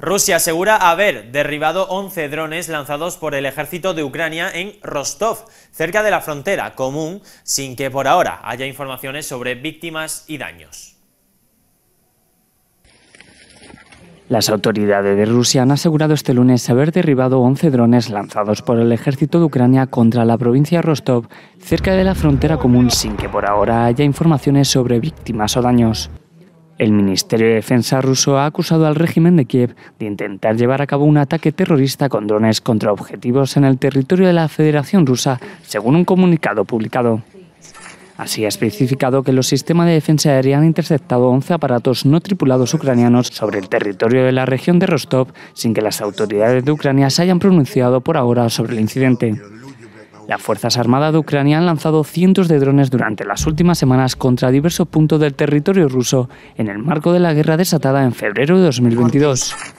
Rusia asegura haber derribado 11 drones lanzados por el ejército de Ucrania en Rostov, cerca de la frontera común, sin que por ahora haya informaciones sobre víctimas y daños. Las autoridades de Rusia han asegurado este lunes haber derribado 11 drones lanzados por el ejército de Ucrania contra la provincia de Rostov, cerca de la frontera común, sin que por ahora haya informaciones sobre víctimas o daños. El Ministerio de Defensa ruso ha acusado al régimen de Kiev de intentar llevar a cabo un ataque terrorista con drones contra objetivos en el territorio de la Federación Rusa, según un comunicado publicado. Así ha especificado que los sistemas de defensa aérea han interceptado 11 aparatos no tripulados ucranianos sobre el territorio de la región de Rostov, sin que las autoridades de Ucrania se hayan pronunciado por ahora sobre el incidente. Las Fuerzas Armadas de Ucrania han lanzado cientos de drones durante las últimas semanas contra diversos puntos del territorio ruso en el marco de la guerra desatada en febrero de 2022.